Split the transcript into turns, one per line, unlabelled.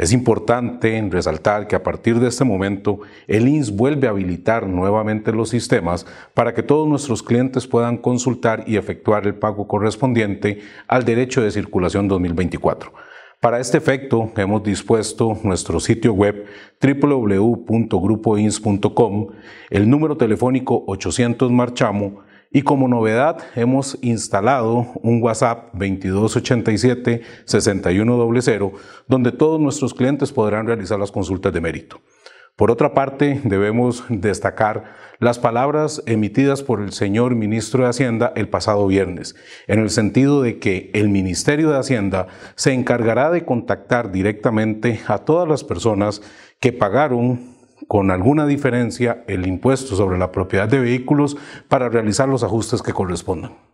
Es importante resaltar que a partir de este momento, el INS vuelve a habilitar nuevamente los sistemas para que todos nuestros clientes puedan consultar y efectuar el pago correspondiente al derecho de circulación 2024. Para este efecto, hemos dispuesto nuestro sitio web www.grupoins.com, el número telefónico 800 Marchamo, y como novedad, hemos instalado un WhatsApp 2287-6100, donde todos nuestros clientes podrán realizar las consultas de mérito. Por otra parte, debemos destacar las palabras emitidas por el señor ministro de Hacienda el pasado viernes, en el sentido de que el Ministerio de Hacienda se encargará de contactar directamente a todas las personas que pagaron con alguna diferencia el impuesto sobre la propiedad de vehículos para realizar los ajustes que correspondan.